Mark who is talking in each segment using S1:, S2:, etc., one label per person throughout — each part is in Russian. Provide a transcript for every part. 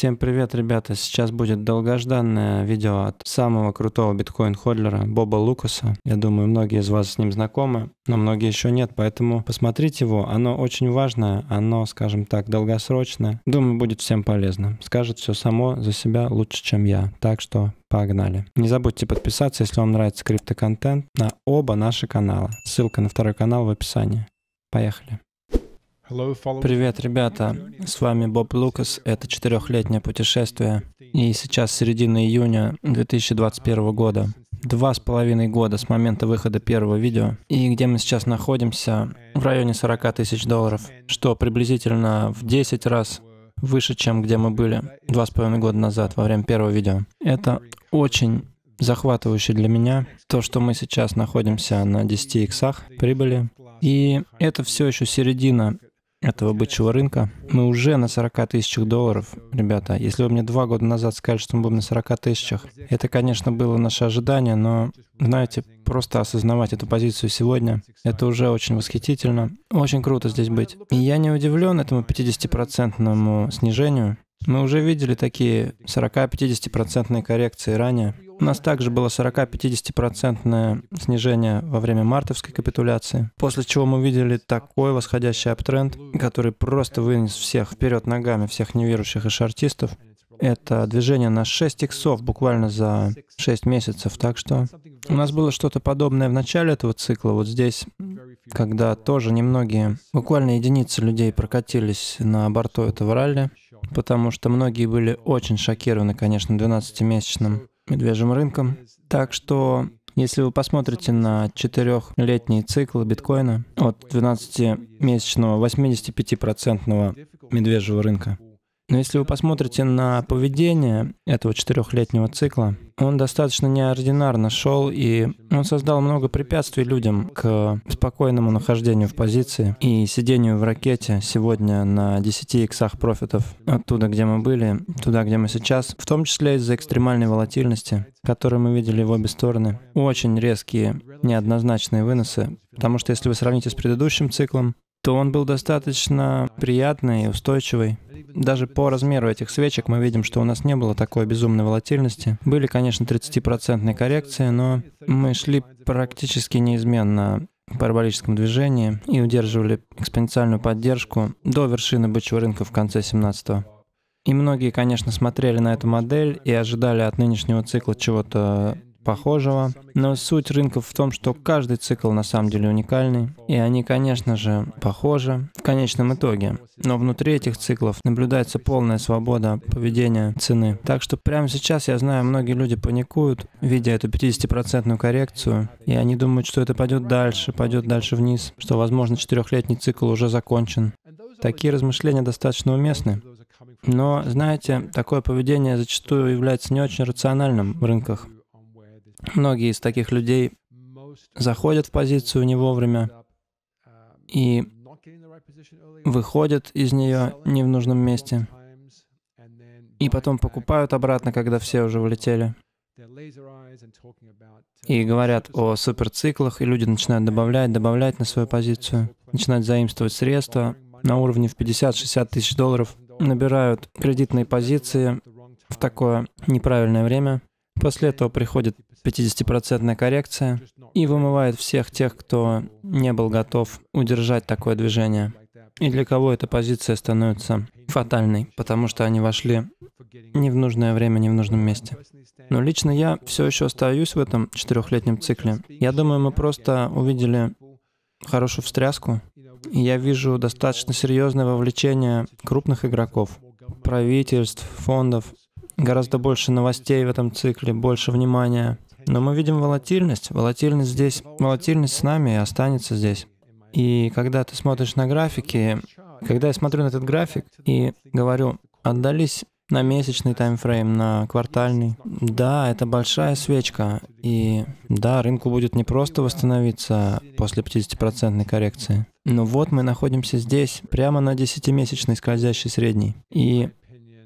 S1: Всем привет, ребята! Сейчас будет долгожданное видео от самого крутого биткоин-ходлера Боба Лукаса. Я думаю, многие из вас с ним знакомы, но многие еще нет, поэтому посмотрите его. Оно очень важное, оно, скажем так, долгосрочное. Думаю, будет всем полезно. Скажет все само за себя лучше, чем я. Так что Погнали. Не забудьте подписаться, если вам нравится крипто-контент на оба наши канала. Ссылка на второй канал в описании. Поехали. Привет, ребята! С вами Боб Лукас. Это четырехлетнее путешествие. И сейчас середина июня 2021 года. Два с половиной года с момента выхода первого видео. И где мы сейчас находимся? В районе 40 тысяч долларов, что приблизительно в 10 раз выше, чем где мы были два с половиной года назад во время первого видео. Это очень захватывающе для меня. То, что мы сейчас находимся на 10 иксах прибыли. И это все еще середина этого бычьего рынка. Мы уже на 40 тысячах долларов, ребята. Если вы мне два года назад сказали, что мы будем на 40 тысячах, это, конечно, было наше ожидание, но, знаете, просто осознавать эту позицию сегодня, это уже очень восхитительно. Очень круто здесь быть. И я не удивлен этому 50-процентному снижению. Мы уже видели такие 40-50% коррекции ранее. У нас также было 40-50% снижение во время мартовской капитуляции, после чего мы видели такой восходящий аптренд, который просто вынес всех вперед ногами, всех неверующих и шартистов. Это движение на 6 иксов буквально за 6 месяцев, так что у нас было что-то подобное в начале этого цикла, вот здесь, когда тоже немногие, буквально единицы людей прокатились на борту этого ралли, потому что многие были очень шокированы, конечно, 12-месячным медвежьим рынком. Так что, если вы посмотрите на четырехлетний цикл биткоина от 12-месячного 85-процентного медвежьего рынка, но если вы посмотрите на поведение этого четырехлетнего цикла, он достаточно неординарно шел, и он создал много препятствий людям к спокойному нахождению в позиции и сидению в ракете сегодня на 10 иксах профитов оттуда, где мы были, туда, где мы сейчас, в том числе из-за экстремальной волатильности, которую мы видели в обе стороны. Очень резкие, неоднозначные выносы, потому что если вы сравните с предыдущим циклом, то он был достаточно приятный и устойчивый. Даже по размеру этих свечек мы видим, что у нас не было такой безумной волатильности. Были, конечно, 30% коррекции, но мы шли практически неизменно в параболическом движении и удерживали экспоненциальную поддержку до вершины бычьего рынка в конце 17 -го. И многие, конечно, смотрели на эту модель и ожидали от нынешнего цикла чего-то похожего. Но суть рынков в том, что каждый цикл на самом деле уникальный, и они, конечно же, похожи в конечном итоге. Но внутри этих циклов наблюдается полная свобода поведения цены. Так что прямо сейчас, я знаю, многие люди паникуют, видя эту 50-процентную коррекцию, и они думают, что это пойдет дальше, пойдет дальше вниз, что, возможно, четырехлетний цикл уже закончен. Такие размышления достаточно уместны. Но, знаете, такое поведение зачастую является не очень рациональным в рынках. Многие из таких людей заходят в позицию не вовремя и выходят из нее не в нужном месте. И потом покупают обратно, когда все уже улетели. И говорят о суперциклах, и люди начинают добавлять, добавлять на свою позицию, начинают заимствовать средства на уровне в 50-60 тысяч долларов, набирают кредитные позиции в такое неправильное время, После этого приходит 50% коррекция и вымывает всех тех, кто не был готов удержать такое движение. И для кого эта позиция становится фатальной, потому что они вошли не в нужное время, не в нужном месте. Но лично я все еще остаюсь в этом четырехлетнем цикле. Я думаю, мы просто увидели хорошую встряску, и я вижу достаточно серьезное вовлечение крупных игроков, правительств, фондов гораздо больше новостей в этом цикле, больше внимания. Но мы видим волатильность. Волатильность здесь, волатильность с нами останется здесь. И когда ты смотришь на графики, когда я смотрю на этот график и говорю, отдались на месячный таймфрейм, на квартальный. Да, это большая свечка. И да, рынку будет не просто восстановиться после 50% коррекции. Но вот мы находимся здесь, прямо на 10-месячной скользящей средней. И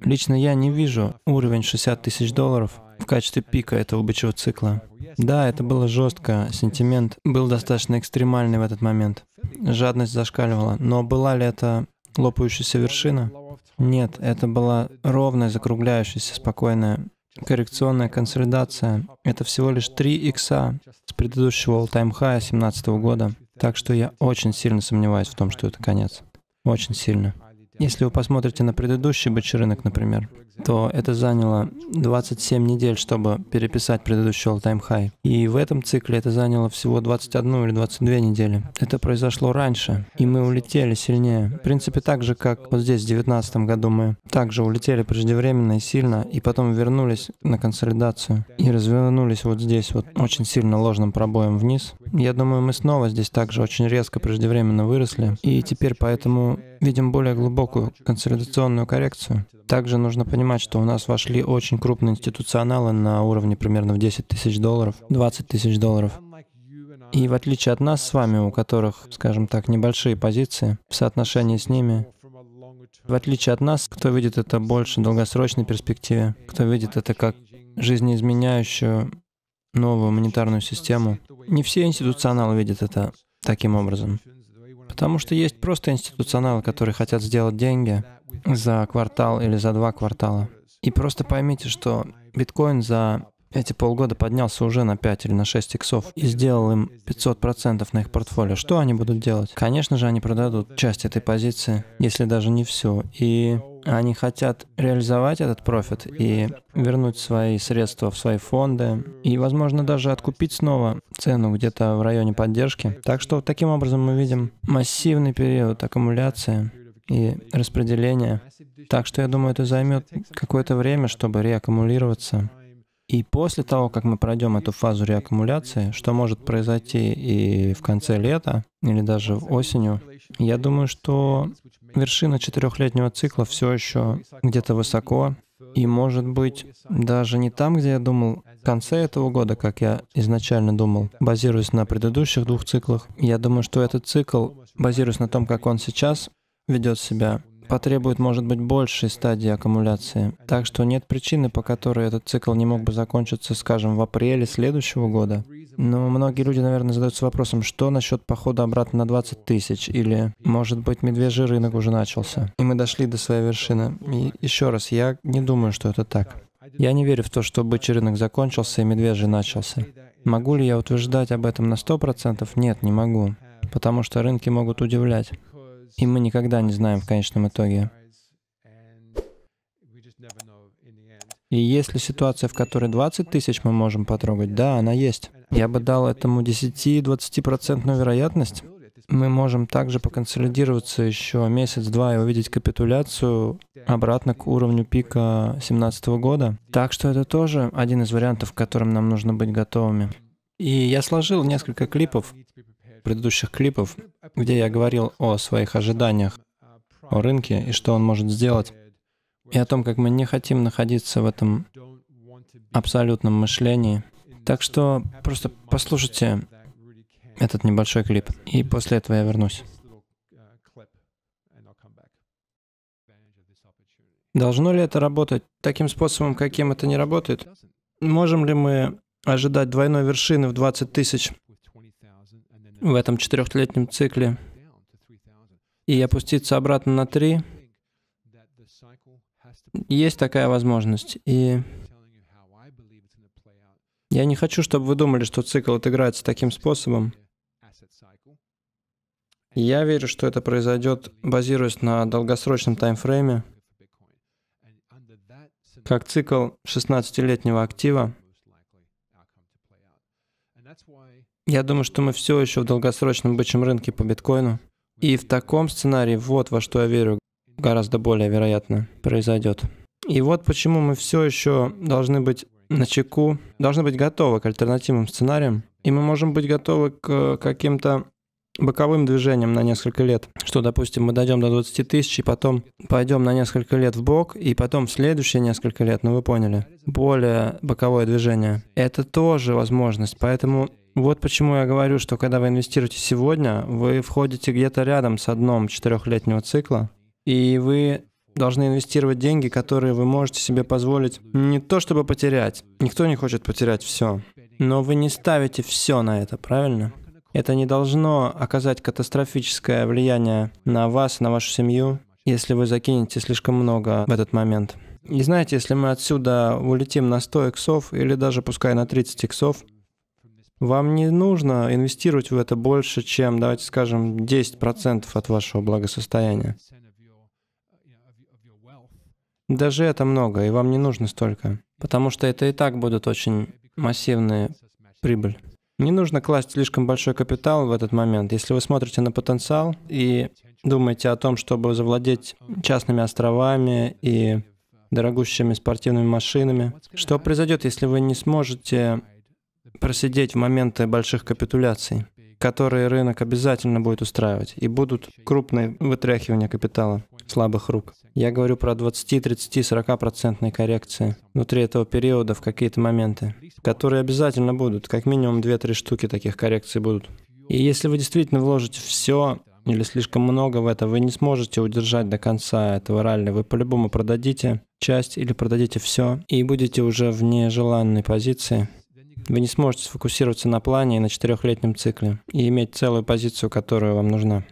S1: Лично я не вижу уровень 60 тысяч долларов в качестве пика этого бычьего цикла. Да, это было жестко, сентимент был достаточно экстремальный в этот момент. Жадность зашкаливала, но была ли это лопающаяся вершина? Нет, это была ровная, закругляющаяся, спокойная коррекционная консолидация. Это всего лишь 3 икса с предыдущего all-time high 2017 года. Так что я очень сильно сомневаюсь в том, что это конец. Очень сильно. Если вы посмотрите на предыдущий бычий например, то это заняло 27 недель, чтобы переписать предыдущий all-time high. И в этом цикле это заняло всего 21 или 22 недели. Это произошло раньше, и мы улетели сильнее. В принципе, так же, как вот здесь, в 2019 году мы также улетели преждевременно и сильно, и потом вернулись на консолидацию и развернулись вот здесь вот очень сильно ложным пробоем вниз. Я думаю, мы снова здесь также очень резко преждевременно выросли, и теперь поэтому видим более глубокую консолидационную коррекцию. Также нужно понимать, что у нас вошли очень крупные институционалы на уровне примерно в 10 тысяч долларов, 20 тысяч долларов. И в отличие от нас с вами, у которых, скажем так, небольшие позиции, в соотношении с ними, в отличие от нас, кто видит это больше в долгосрочной перспективе, кто видит это как жизнеизменяющую новую монетарную систему, не все институционалы видят это таким образом. Потому что есть просто институционалы, которые хотят сделать деньги за квартал или за два квартала. И просто поймите, что биткоин за эти полгода поднялся уже на 5 или на 6 иксов и сделал им 500% на их портфолио. Что они будут делать? Конечно же, они продадут часть этой позиции, если даже не всю. И они хотят реализовать этот профит и вернуть свои средства в свои фонды и, возможно, даже откупить снова цену где-то в районе поддержки. Так что таким образом мы видим массивный период аккумуляции и распределения. Так что я думаю, это займет какое-то время, чтобы реаккумулироваться. И после того, как мы пройдем эту фазу реаккумуляции, что может произойти и в конце лета, или даже в осенью, я думаю, что вершина четырехлетнего цикла все еще где-то высоко, и может быть даже не там, где я думал в конце этого года, как я изначально думал, базируясь на предыдущих двух циклах. Я думаю, что этот цикл, базируясь на том, как он сейчас ведет себя, потребует, может быть, большей стадии аккумуляции. Так что нет причины, по которой этот цикл не мог бы закончиться, скажем, в апреле следующего года. Но многие люди, наверное, задаются вопросом, что насчет похода обратно на 20 тысяч, или, может быть, медвежий рынок уже начался, и мы дошли до своей вершины. И еще раз, я не думаю, что это так. Я не верю в то, что бычий рынок закончился и медвежий начался. Могу ли я утверждать об этом на 100%? Нет, не могу. Потому что рынки могут удивлять. И мы никогда не знаем в конечном итоге. И если ситуация, в которой 20 тысяч мы можем потрогать, да, она есть. Я бы дал этому 10-20% вероятность. Мы можем также поконсолидироваться еще месяц-два и увидеть капитуляцию обратно к уровню пика 2017 года. Так что это тоже один из вариантов, к которым нам нужно быть готовыми. И я сложил несколько клипов предыдущих клипов, где я говорил о своих ожиданиях о рынке и что он может сделать, и о том, как мы не хотим находиться в этом абсолютном мышлении. Так что просто послушайте этот небольшой клип, и после этого я вернусь. Должно ли это работать таким способом, каким это не работает? Можем ли мы ожидать двойной вершины в 20 тысяч в этом четырехлетнем цикле и опуститься обратно на три, есть такая возможность. И я не хочу, чтобы вы думали, что цикл отыграется таким способом. Я верю, что это произойдет, базируясь на долгосрочном таймфрейме, как цикл 16-летнего актива, Я думаю, что мы все еще в долгосрочном бычьем рынке по биткоину. И в таком сценарии, вот во что я верю, гораздо более вероятно произойдет. И вот почему мы все еще должны быть на чеку, должны быть готовы к альтернативным сценариям, и мы можем быть готовы к каким-то боковым движением на несколько лет. Что, допустим, мы дойдем до 20 тысяч и потом пойдем на несколько лет в бок, и потом в следующие несколько лет, ну вы поняли, более боковое движение. Это тоже возможность, поэтому вот почему я говорю, что когда вы инвестируете сегодня, вы входите где-то рядом с одном четырехлетнего цикла, и вы должны инвестировать деньги, которые вы можете себе позволить не то чтобы потерять. Никто не хочет потерять все. Но вы не ставите все на это, правильно? Это не должно оказать катастрофическое влияние на вас, на вашу семью, если вы закинете слишком много в этот момент. И знаете, если мы отсюда улетим на 100 иксов или даже пускай на 30 иксов, вам не нужно инвестировать в это больше, чем, давайте скажем, 10% от вашего благосостояния. Даже это много, и вам не нужно столько, потому что это и так будут очень массивные прибыль. Не нужно класть слишком большой капитал в этот момент. Если вы смотрите на потенциал и думаете о том, чтобы завладеть частными островами и дорогущими спортивными машинами, что произойдет, если вы не сможете просидеть в моменты больших капитуляций, которые рынок обязательно будет устраивать, и будут крупные вытряхивания капитала слабых рук. Я говорю про 20, 30, 40 процентные коррекции внутри этого периода в какие-то моменты, которые обязательно будут, как минимум 2-3 штуки таких коррекций будут. И если вы действительно вложите все или слишком много в это, вы не сможете удержать до конца этого ралли. Вы по-любому продадите часть или продадите все и будете уже в нежеланной позиции. Вы не сможете сфокусироваться на плане и на четырехлетнем цикле и иметь целую позицию, которая вам нужна.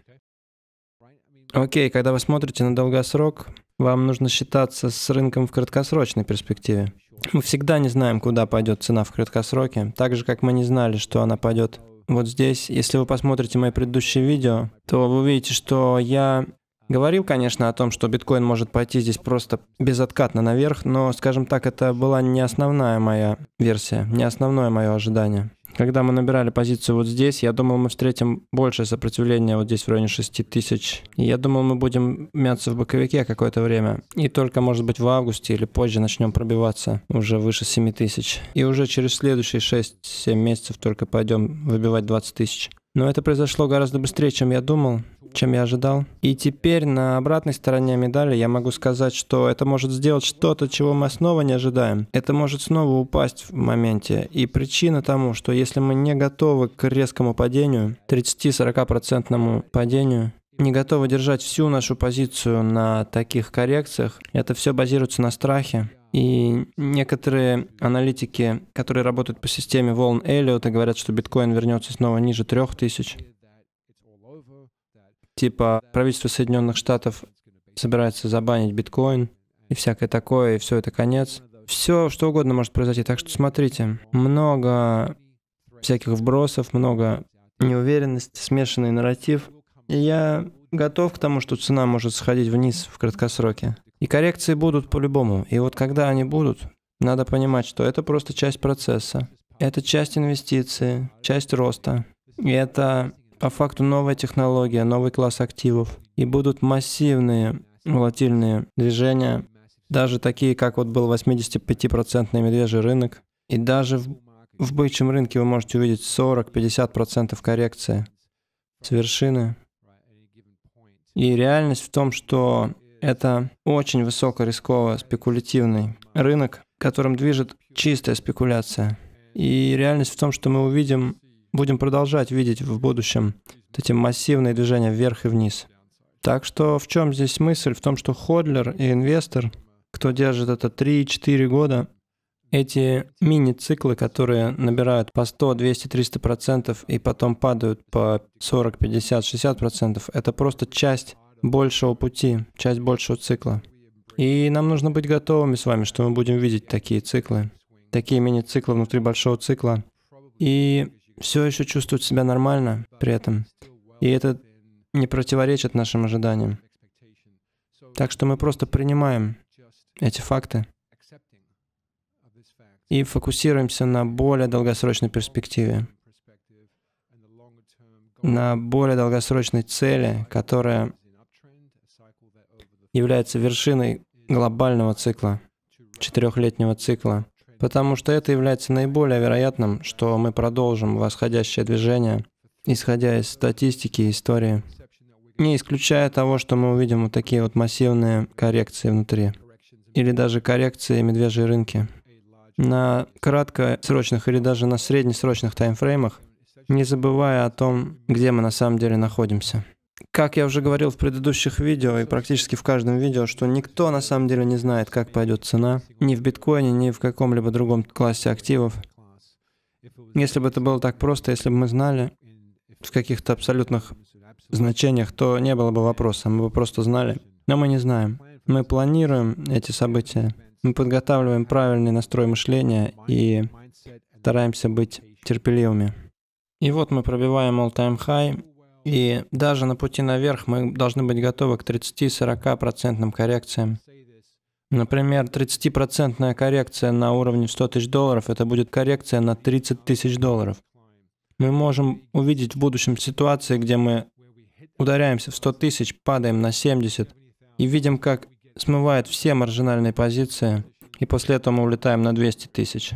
S1: Окей, когда вы смотрите на долгосрок, вам нужно считаться с рынком в краткосрочной перспективе. Мы всегда не знаем, куда пойдет цена в краткосроке, так же, как мы не знали, что она пойдет вот здесь. Если вы посмотрите мои предыдущие видео, то вы увидите, что я Говорил, конечно, о том, что биткоин может пойти здесь просто безоткатно наверх, но, скажем так, это была не основная моя версия, не основное мое ожидание. Когда мы набирали позицию вот здесь, я думал, мы встретим большее сопротивление вот здесь в районе 6 тысяч. Я думал, мы будем мяться в боковике какое-то время. И только, может быть, в августе или позже начнем пробиваться уже выше 7 тысяч. И уже через следующие 6-7 месяцев только пойдем выбивать 20 тысяч. Но это произошло гораздо быстрее, чем я думал, чем я ожидал. И теперь на обратной стороне медали я могу сказать, что это может сделать что-то, чего мы снова не ожидаем. Это может снова упасть в моменте. И причина тому, что если мы не готовы к резкому падению, 30-40% падению, не готовы держать всю нашу позицию на таких коррекциях, это все базируется на страхе. И некоторые аналитики, которые работают по системе волн Эллиота, говорят, что биткоин вернется снова ниже трех тысяч. Типа правительство Соединенных Штатов собирается забанить биткоин и всякое такое, и все это конец. Все, что угодно может произойти. Так что смотрите, много всяких вбросов, много неуверенности, смешанный нарратив. И я готов к тому, что цена может сходить вниз в краткосроке. И коррекции будут по-любому. И вот когда они будут, надо понимать, что это просто часть процесса. Это часть инвестиции, часть роста. И это по факту новая технология, новый класс активов. И будут массивные волатильные движения, даже такие, как вот был 85-процентный медвежий рынок. И даже в, в бычьем рынке вы можете увидеть 40-50% коррекции с вершины. И реальность в том, что это очень высокорисковый спекулятивный рынок, которым движет чистая спекуляция. И реальность в том, что мы увидим, будем продолжать видеть в будущем вот эти массивные движения вверх и вниз. Так что в чем здесь мысль? В том, что ходлер и инвестор, кто держит это 3-4 года, эти мини-циклы, которые набирают по 100, 200, 300 процентов и потом падают по 40, 50, 60 процентов, это просто часть большего пути, часть большего цикла. И нам нужно быть готовыми с вами, что мы будем видеть такие циклы, такие мини-циклы внутри большого цикла. И все еще чувствовать себя нормально при этом. И это не противоречит нашим ожиданиям. Так что мы просто принимаем эти факты и фокусируемся на более долгосрочной перспективе, на более долгосрочной цели, которая является вершиной глобального цикла, четырехлетнего цикла, потому что это является наиболее вероятным, что мы продолжим восходящее движение, исходя из статистики и истории, не исключая того, что мы увидим вот такие вот массивные коррекции внутри, или даже коррекции медвежьей рынки. На краткосрочных или даже на среднесрочных таймфреймах, не забывая о том, где мы на самом деле находимся как я уже говорил в предыдущих видео и практически в каждом видео, что никто на самом деле не знает, как пойдет цена, ни в биткоине, ни в каком-либо другом классе активов. Если бы это было так просто, если бы мы знали в каких-то абсолютных значениях, то не было бы вопроса, мы бы просто знали. Но мы не знаем. Мы планируем эти события, мы подготавливаем правильный настрой мышления и стараемся быть терпеливыми. И вот мы пробиваем all-time high, и даже на пути наверх мы должны быть готовы к 30-40% коррекциям. Например, 30% коррекция на уровне 100 тысяч долларов, это будет коррекция на 30 тысяч долларов. Мы можем увидеть в будущем ситуации, где мы ударяемся в 100 тысяч, падаем на 70 и видим, как смывает все маржинальные позиции, и после этого мы улетаем на 200 тысяч.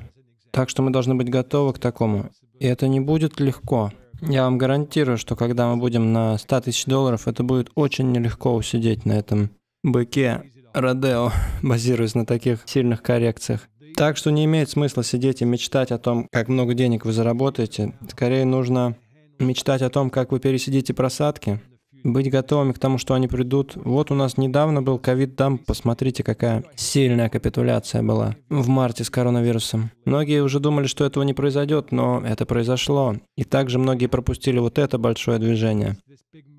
S1: Так что мы должны быть готовы к такому. И это не будет легко. Я вам гарантирую, что когда мы будем на 100 тысяч долларов, это будет очень нелегко усидеть на этом быке Родео, базируясь на таких сильных коррекциях. Так что не имеет смысла сидеть и мечтать о том, как много денег вы заработаете. Скорее нужно мечтать о том, как вы пересидите просадки, быть готовыми к тому, что они придут. Вот у нас недавно был ковид-дамп, посмотрите, какая сильная капитуляция была в марте с коронавирусом. Многие уже думали, что этого не произойдет, но это произошло. И также многие пропустили вот это большое движение.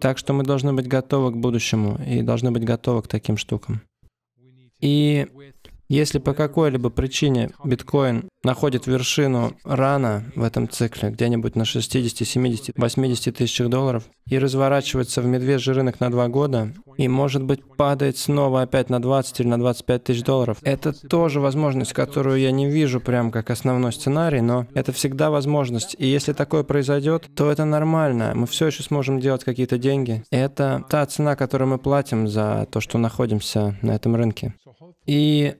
S1: Так что мы должны быть готовы к будущему и должны быть готовы к таким штукам. И если по какой-либо причине биткоин находит вершину рано в этом цикле, где-нибудь на 60, 70, 80 тысячах долларов, и разворачивается в медвежий рынок на два года, и, может быть, падает снова опять на 20 или на 25 тысяч долларов, это тоже возможность, которую я не вижу прям как основной сценарий, но это всегда возможность. И если такое произойдет, то это нормально. Мы все еще сможем делать какие-то деньги. Это та цена, которую мы платим за то, что находимся на этом рынке. И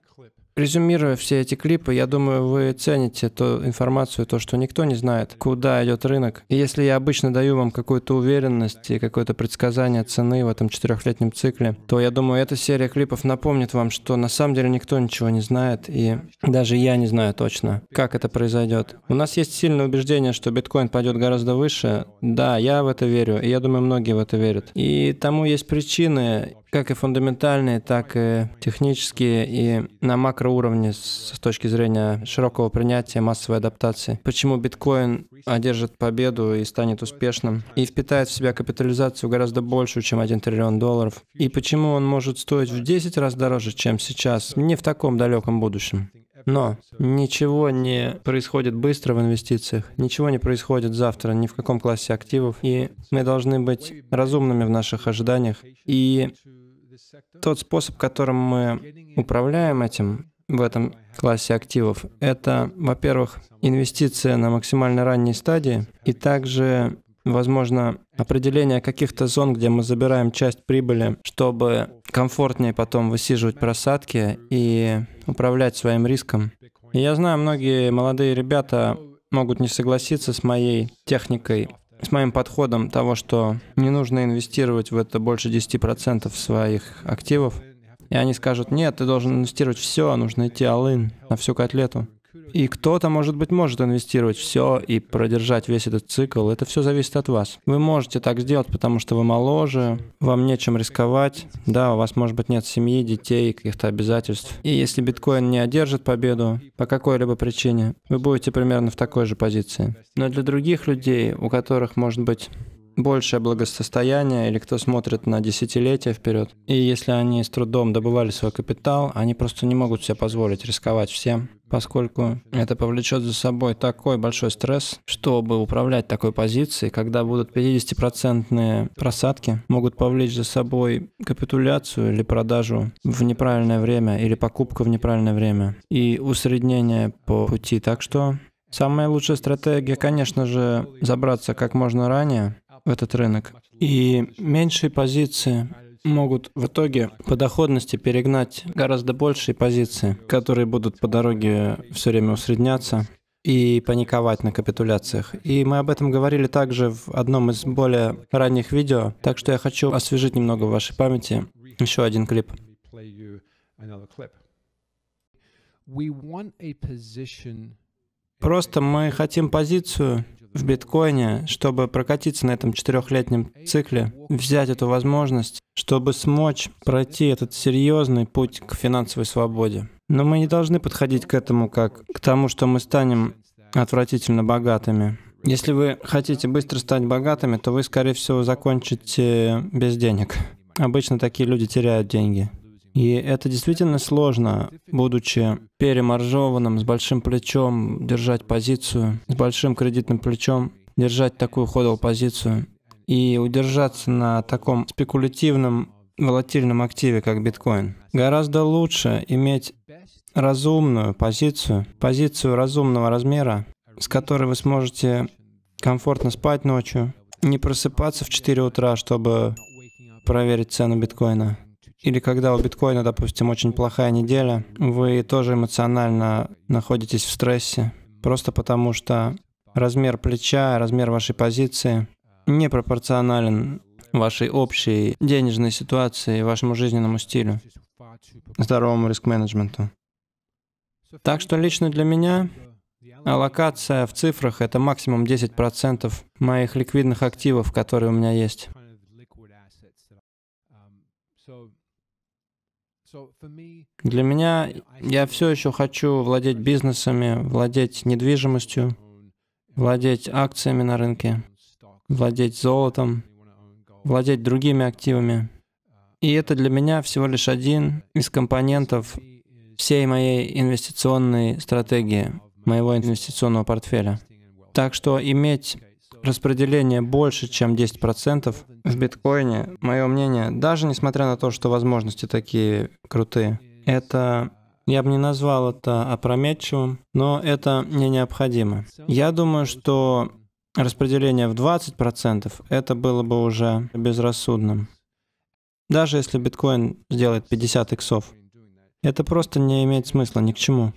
S1: Резюмируя все эти клипы, я думаю, вы цените ту информацию, то, что никто не знает, куда идет рынок. И если я обычно даю вам какую-то уверенность и какое-то предсказание цены в этом четырехлетнем цикле, то я думаю, эта серия клипов напомнит вам, что на самом деле никто ничего не знает, и даже я не знаю точно, как это произойдет. У нас есть сильное убеждение, что биткоин пойдет гораздо выше. Да, я в это верю, и я думаю, многие в это верят. И тому есть причины, как и фундаментальные, так и технические и на макроуровне с точки зрения широкого принятия массовой адаптации. Почему биткоин одержит победу и станет успешным и впитает в себя капитализацию гораздо большую, чем 1 триллион долларов. И почему он может стоить в 10 раз дороже, чем сейчас, не в таком далеком будущем. Но ничего не происходит быстро в инвестициях, ничего не происходит завтра ни в каком классе активов, и мы должны быть разумными в наших ожиданиях и тот способ, которым мы управляем этим в этом классе активов, это, во-первых, инвестиция на максимально ранней стадии, и также, возможно, определение каких-то зон, где мы забираем часть прибыли, чтобы комфортнее потом высиживать просадки и управлять своим риском. И я знаю, многие молодые ребята могут не согласиться с моей техникой с моим подходом того, что не нужно инвестировать в это больше 10% своих активов, и они скажут, нет, ты должен инвестировать все, нужно идти all на всю котлету. И кто-то, может быть, может инвестировать все и продержать весь этот цикл. Это все зависит от вас. Вы можете так сделать, потому что вы моложе, вам нечем рисковать. Да, у вас, может быть, нет семьи, детей, каких-то обязательств. И если биткоин не одержит победу по какой-либо причине, вы будете примерно в такой же позиции. Но для других людей, у которых, может быть, большее благосостояние или кто смотрит на десятилетия вперед. И если они с трудом добывали свой капитал, они просто не могут себе позволить рисковать всем, поскольку это повлечет за собой такой большой стресс, чтобы управлять такой позицией, когда будут 50-процентные просадки, могут повлечь за собой капитуляцию или продажу в неправильное время или покупку в неправильное время и усреднение по пути. Так что Самая лучшая стратегия, конечно же, забраться как можно ранее, в этот рынок. И меньшие позиции могут в итоге по доходности перегнать гораздо большие позиции, которые будут по дороге все время усредняться и паниковать на капитуляциях. И мы об этом говорили также в одном из более ранних видео, так что я хочу освежить немного в вашей памяти еще один клип. Просто мы хотим позицию, в биткоине, чтобы прокатиться на этом четырехлетнем цикле, взять эту возможность, чтобы смочь пройти этот серьезный путь к финансовой свободе. Но мы не должны подходить к этому как к тому, что мы станем отвратительно богатыми. Если вы хотите быстро стать богатыми, то вы, скорее всего, закончите без денег. Обычно такие люди теряют деньги. И это действительно сложно, будучи перемаржованным, с большим плечом, держать позицию, с большим кредитным плечом, держать такую ходовую позицию и удержаться на таком спекулятивном волатильном активе, как биткоин. Гораздо лучше иметь разумную позицию, позицию разумного размера, с которой вы сможете комфортно спать ночью, не просыпаться в 4 утра, чтобы проверить цену биткоина, или когда у биткоина, допустим, очень плохая неделя, вы тоже эмоционально находитесь в стрессе, просто потому что размер плеча, размер вашей позиции не пропорционален вашей общей денежной ситуации, вашему жизненному стилю, здоровому риск-менеджменту. Так что лично для меня аллокация в цифрах — это максимум 10% моих ликвидных активов, которые у меня есть. Для меня я все еще хочу владеть бизнесами, владеть недвижимостью, владеть акциями на рынке, владеть золотом, владеть другими активами. И это для меня всего лишь один из компонентов всей моей инвестиционной стратегии, моего инвестиционного портфеля. Так что иметь распределение больше, чем 10% в биткоине, мое мнение, даже несмотря на то, что возможности такие крутые, это я бы не назвал это опрометчивым, но это не необходимо. Я думаю, что распределение в 20% это было бы уже безрассудным. Даже если биткоин сделает 50 иксов. Это просто не имеет смысла ни к чему.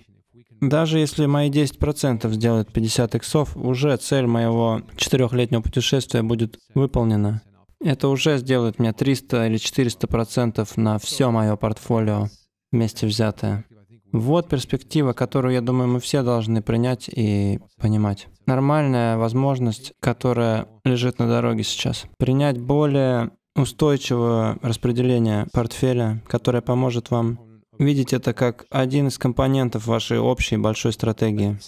S1: Даже если мои 10% сделают 50 иксов, уже цель моего четырехлетнего путешествия будет выполнена. Это уже сделает мне 300 или 400% на все мое портфолио вместе взятое. Вот перспектива, которую, я думаю, мы все должны принять и понимать. Нормальная возможность, которая лежит на дороге сейчас. Принять более устойчивое распределение портфеля, которое поможет вам видеть это как один из компонентов вашей общей большой стратегии.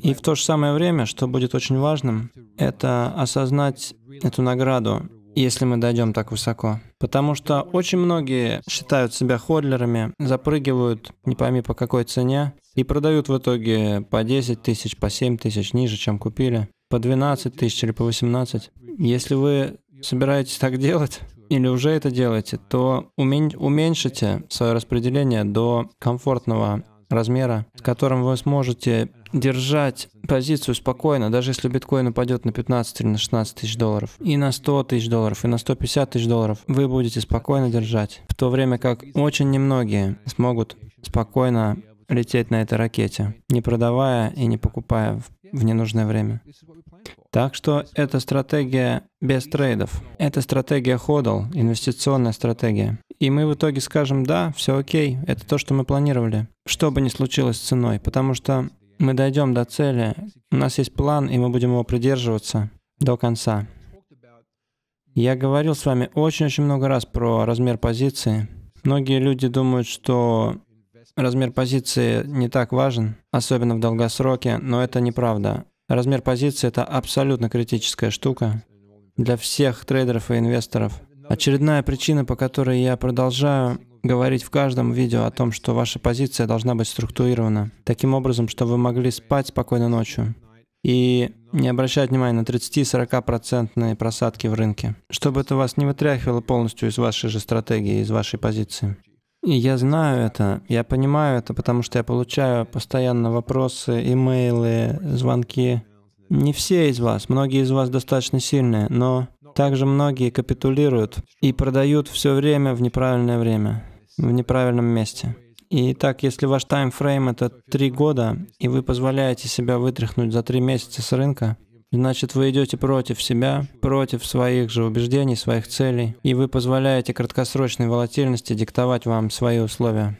S1: И в то же самое время, что будет очень важным, это осознать эту награду, если мы дойдем так высоко. Потому что очень многие считают себя ходлерами, запрыгивают не пойми по какой цене и продают в итоге по 10 тысяч, по 7 тысяч ниже, чем купили, по 12 тысяч или по 18. Если вы собираетесь так делать, или уже это делаете, то уменьшите свое распределение до комфортного размера, с которым вы сможете держать позицию спокойно, даже если биткоин упадет на 15 или на 16 тысяч долларов, и на 100 тысяч долларов, и на 150 тысяч долларов, вы будете спокойно держать, в то время как очень немногие смогут спокойно лететь на этой ракете, не продавая и не покупая в ненужное время. Так что это стратегия без трейдов. Это стратегия ходл, инвестиционная стратегия. И мы в итоге скажем, да, все окей, это то, что мы планировали. Что бы ни случилось с ценой, потому что мы дойдем до цели, у нас есть план, и мы будем его придерживаться до конца. Я говорил с вами очень-очень много раз про размер позиции. Многие люди думают, что Размер позиции не так важен, особенно в долгосроке, но это неправда. Размер позиции — это абсолютно критическая штука для всех трейдеров и инвесторов. Очередная причина, по которой я продолжаю говорить в каждом видео о том, что ваша позиция должна быть структурирована таким образом, чтобы вы могли спать спокойно ночью и не обращать внимания на 30-40% просадки в рынке, чтобы это вас не вытряхивало полностью из вашей же стратегии, из вашей позиции я знаю это, я понимаю это, потому что я получаю постоянно вопросы, имейлы, звонки. Не все из вас, многие из вас достаточно сильные, но также многие капитулируют и продают все время в неправильное время, в неправильном месте. И так, если ваш таймфрейм — это три года, и вы позволяете себя вытряхнуть за три месяца с рынка, Значит, вы идете против себя, против своих же убеждений, своих целей, и вы позволяете краткосрочной волатильности диктовать вам свои условия.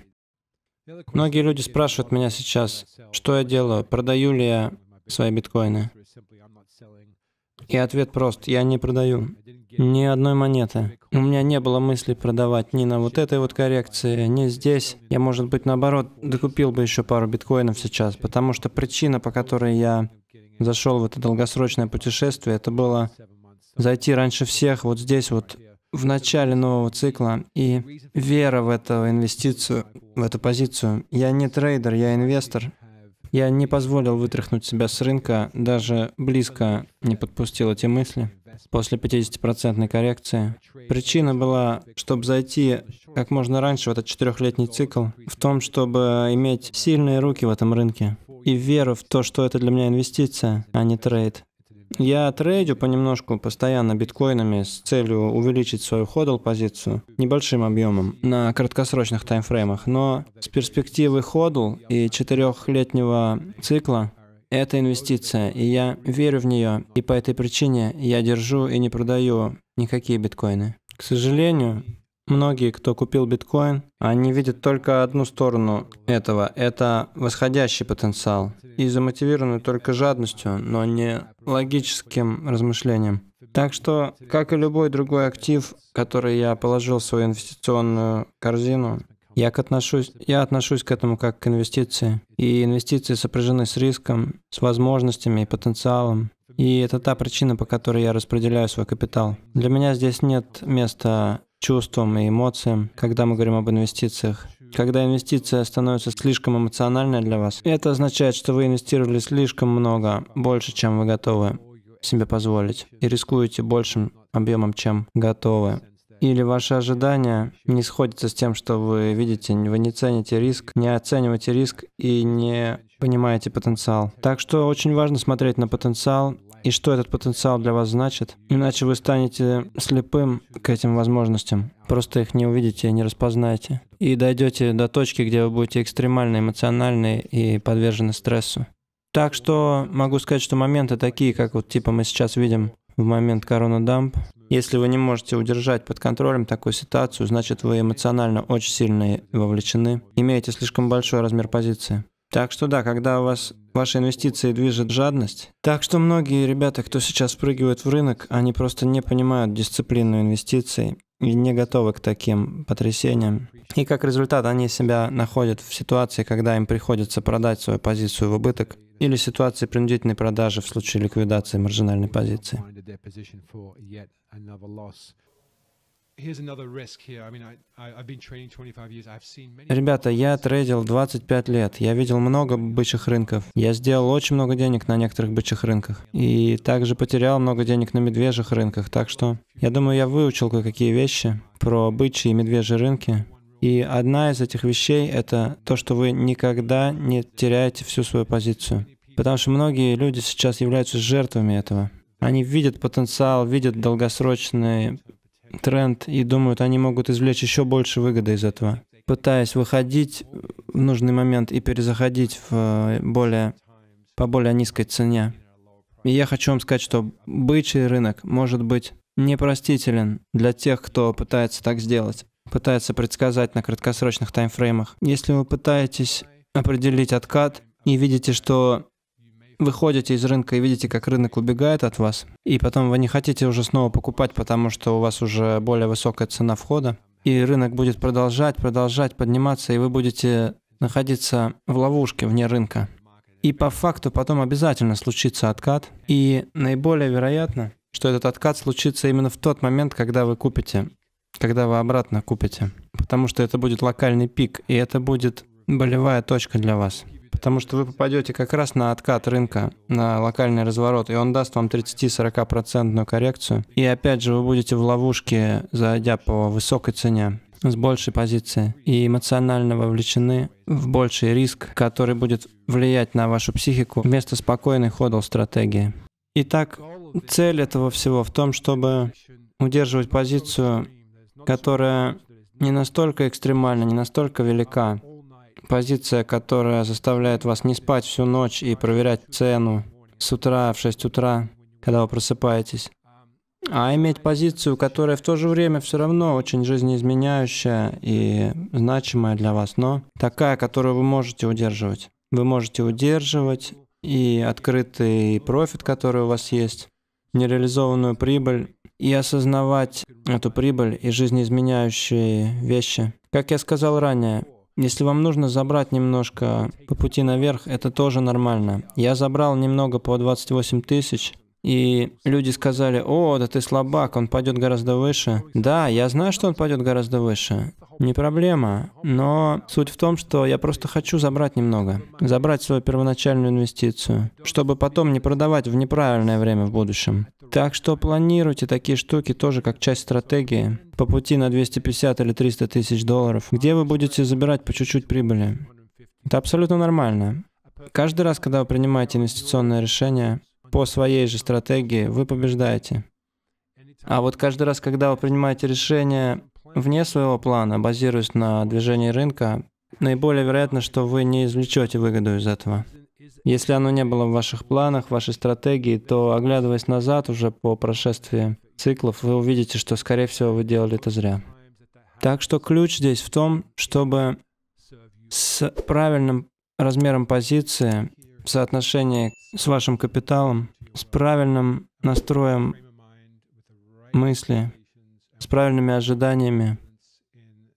S1: Многие люди спрашивают меня сейчас, что я делаю, продаю ли я свои биткоины. И ответ прост, я не продаю ни одной монеты. У меня не было мысли продавать ни на вот этой вот коррекции, ни здесь. Я, может быть, наоборот, докупил бы еще пару биткоинов сейчас, потому что причина, по которой я зашел в это долгосрочное путешествие, это было зайти раньше всех вот здесь вот в начале нового цикла и вера в эту инвестицию, в эту позицию. Я не трейдер, я инвестор. Я не позволил вытряхнуть себя с рынка, даже близко не подпустил эти мысли после 50% коррекции. Причина была, чтобы зайти как можно раньше в этот четырехлетний цикл, в том, чтобы иметь сильные руки в этом рынке и веру в то, что это для меня инвестиция, а не трейд. Я трейдю понемножку, постоянно биткоинами с целью увеличить свою ходл позицию небольшим объемом на краткосрочных таймфреймах, но с перспективы ходл и четырехлетнего цикла это инвестиция, и я верю в нее, и по этой причине я держу и не продаю никакие биткоины. К сожалению, Многие, кто купил биткоин, они видят только одну сторону этого. Это восходящий потенциал. И замотивированы только жадностью, но не логическим размышлением. Так что, как и любой другой актив, который я положил в свою инвестиционную корзину, я отношусь, я отношусь к этому как к инвестиции. И инвестиции сопряжены с риском, с возможностями и потенциалом. И это та причина, по которой я распределяю свой капитал. Для меня здесь нет места чувствам и эмоциям, когда мы говорим об инвестициях. Когда инвестиция становится слишком эмоциональной для вас, это означает, что вы инвестировали слишком много, больше, чем вы готовы себе позволить, и рискуете большим объемом, чем готовы. Или ваши ожидания не сходятся с тем, что вы видите, вы не цените риск, не оцениваете риск и не понимаете потенциал. Так что очень важно смотреть на потенциал и что этот потенциал для вас значит. Иначе вы станете слепым к этим возможностям. Просто их не увидите и не распознаете. И дойдете до точки, где вы будете экстремально эмоциональны и подвержены стрессу. Так что могу сказать, что моменты такие, как вот типа мы сейчас видим в момент коронадамп, если вы не можете удержать под контролем такую ситуацию, значит вы эмоционально очень сильно вовлечены, имеете слишком большой размер позиции. Так что да, когда у вас ваши инвестиции движет жадность. Так что многие ребята, кто сейчас прыгивают в рынок, они просто не понимают дисциплину инвестиций и не готовы к таким потрясениям. И как результат они себя находят в ситуации, когда им приходится продать свою позицию в убыток или ситуации принудительной продажи в случае ликвидации маржинальной позиции. Ребята, я трейдил 25 лет, я видел много бычьих рынков. Я сделал очень много денег на некоторых бычьих рынках. И также потерял много денег на медвежьих рынках. Так что, я думаю, я выучил кое-какие вещи про бычьи и медвежьи рынки. И одна из этих вещей — это то, что вы никогда не теряете всю свою позицию. Потому что многие люди сейчас являются жертвами этого. Они видят потенциал, видят долгосрочные тренд и думают, они могут извлечь еще больше выгоды из этого, пытаясь выходить в нужный момент и перезаходить в э, более, по более низкой цене. И я хочу вам сказать, что бычий рынок может быть непростителен для тех, кто пытается так сделать, пытается предсказать на краткосрочных таймфреймах. Если вы пытаетесь определить откат и видите, что выходите из рынка и видите, как рынок убегает от вас, и потом вы не хотите уже снова покупать, потому что у вас уже более высокая цена входа, и рынок будет продолжать, продолжать подниматься, и вы будете находиться в ловушке вне рынка. И по факту потом обязательно случится откат, и наиболее вероятно, что этот откат случится именно в тот момент, когда вы купите, когда вы обратно купите, потому что это будет локальный пик, и это будет болевая точка для вас. Потому что вы попадете как раз на откат рынка, на локальный разворот, и он даст вам 30-40% коррекцию. И опять же, вы будете в ловушке, зайдя по высокой цене с большей позиции и эмоционально вовлечены в больший риск, который будет влиять на вашу психику вместо спокойной ходл стратегии. Итак, цель этого всего в том, чтобы удерживать позицию, которая не настолько экстремальна, не настолько велика, позиция, которая заставляет вас не спать всю ночь и проверять цену с утра в 6 утра, когда вы просыпаетесь, а иметь позицию, которая в то же время все равно очень жизнеизменяющая и значимая для вас, но такая, которую вы можете удерживать. Вы можете удерживать и открытый профит, который у вас есть, нереализованную прибыль, и осознавать эту прибыль и жизнеизменяющие вещи. Как я сказал ранее, если вам нужно забрать немножко по пути наверх, это тоже нормально. Я забрал немного по 28 тысяч, и люди сказали, о, да ты слабак, он пойдет гораздо выше. Да, я знаю, что он пойдет гораздо выше. Не проблема. Но суть в том, что я просто хочу забрать немного. Забрать свою первоначальную инвестицию, чтобы потом не продавать в неправильное время в будущем. Так что планируйте такие штуки тоже как часть стратегии по пути на 250 или 300 тысяч долларов, где вы будете забирать по чуть-чуть прибыли. Это абсолютно нормально. Каждый раз, когда вы принимаете инвестиционное решение по своей же стратегии, вы побеждаете. А вот каждый раз, когда вы принимаете решение вне своего плана, базируясь на движении рынка, наиболее вероятно, что вы не извлечете выгоду из этого. Если оно не было в ваших планах, в вашей стратегии, то, оглядываясь назад уже по прошествии циклов, вы увидите, что, скорее всего, вы делали это зря. Так что ключ здесь в том, чтобы с правильным размером позиции в соотношении с вашим капиталом, с правильным настроем мысли, с правильными ожиданиями,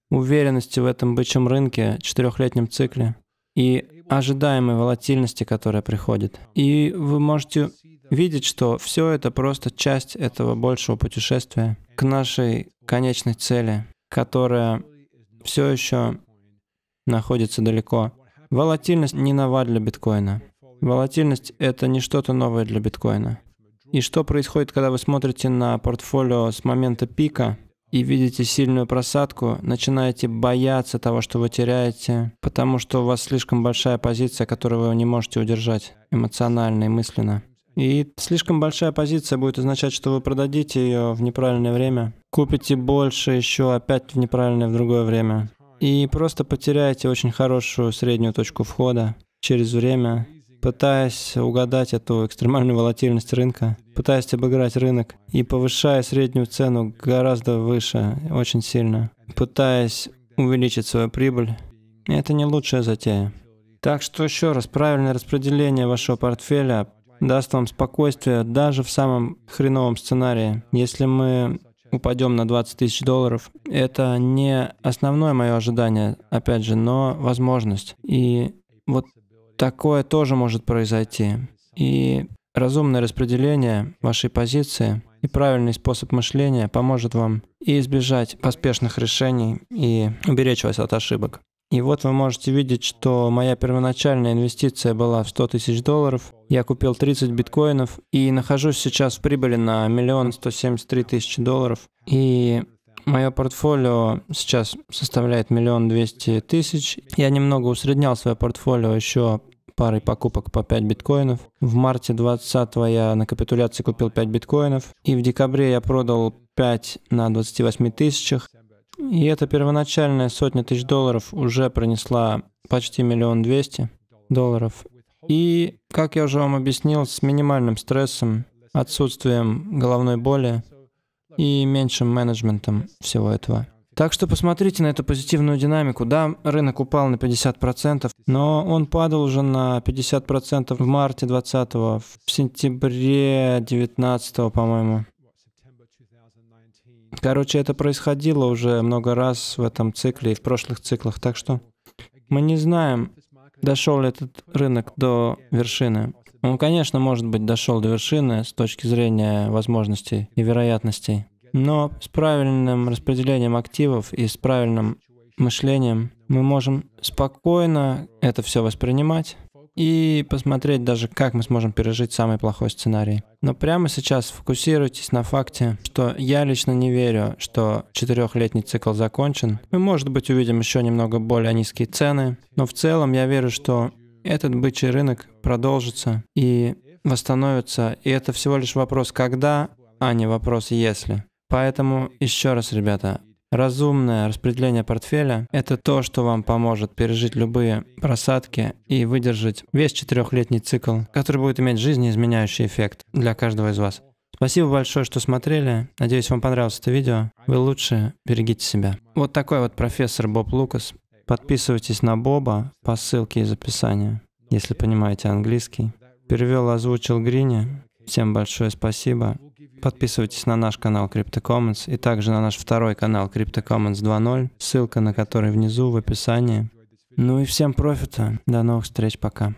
S1: уверенности в этом бычьем рынке, четырехлетнем цикле, и ожидаемой волатильности, которая приходит. И вы можете видеть, что все это просто часть этого большего путешествия к нашей конечной цели, которая все еще находится далеко. Волатильность не нова для биткоина. Волатильность — это не что-то новое для биткоина. И что происходит, когда вы смотрите на портфолио с момента пика — и видите сильную просадку, начинаете бояться того, что вы теряете, потому что у вас слишком большая позиция, которую вы не можете удержать эмоционально и мысленно. И слишком большая позиция будет означать, что вы продадите ее в неправильное время, купите больше еще опять в неправильное в другое время. И просто потеряете очень хорошую среднюю точку входа через время, пытаясь угадать эту экстремальную волатильность рынка, пытаясь обыграть рынок и повышая среднюю цену гораздо выше, очень сильно, пытаясь увеличить свою прибыль. Это не лучшая затея. Так что еще раз, правильное распределение вашего портфеля даст вам спокойствие даже в самом хреновом сценарии. Если мы упадем на 20 тысяч долларов, это не основное мое ожидание, опять же, но возможность. И вот такое тоже может произойти. И разумное распределение вашей позиции и правильный способ мышления поможет вам и избежать поспешных решений и уберечь вас от ошибок. И вот вы можете видеть, что моя первоначальная инвестиция была в 100 тысяч долларов. Я купил 30 биткоинов и нахожусь сейчас в прибыли на миллион 173 тысячи долларов. И Мое портфолио сейчас составляет миллион двести тысяч. Я немного усреднял свое портфолио еще парой покупок по 5 биткоинов. В марте 20 я на капитуляции купил 5 биткоинов. И в декабре я продал 5 на 28 тысячах. И эта первоначальная сотня тысяч долларов уже пронесла почти миллион двести долларов. И, как я уже вам объяснил, с минимальным стрессом, отсутствием головной боли и меньшим менеджментом всего этого. Так что посмотрите на эту позитивную динамику. Да, рынок упал на 50%, но он падал уже на 50% в марте 2020, в сентябре 2019, по-моему. Короче, это происходило уже много раз в этом цикле и в прошлых циклах, так что мы не знаем, дошел ли этот рынок до вершины. Он, конечно, может быть, дошел до вершины с точки зрения возможностей и вероятностей. Но с правильным распределением активов и с правильным мышлением мы можем спокойно это все воспринимать и посмотреть даже, как мы сможем пережить самый плохой сценарий. Но прямо сейчас фокусируйтесь на факте, что я лично не верю, что четырехлетний цикл закончен. Мы, может быть, увидим еще немного более низкие цены, но в целом я верю, что этот бычий рынок продолжится и восстановится, и это всего лишь вопрос «когда», а не вопрос «если». Поэтому еще раз, ребята, разумное распределение портфеля — это то, что вам поможет пережить любые просадки и выдержать весь четырехлетний цикл, который будет иметь жизнеизменяющий эффект для каждого из вас. Спасибо большое, что смотрели. Надеюсь, вам понравилось это видео. Вы лучше берегите себя. Вот такой вот профессор Боб Лукас. Подписывайтесь на Боба по ссылке из описания, если понимаете английский. Перевел, озвучил Грини. Всем большое спасибо. Подписывайтесь на наш канал Crypto Commons и также на наш второй канал Crypto Commons 2.0, ссылка на который внизу в описании. Ну и всем профита. До новых встреч, пока.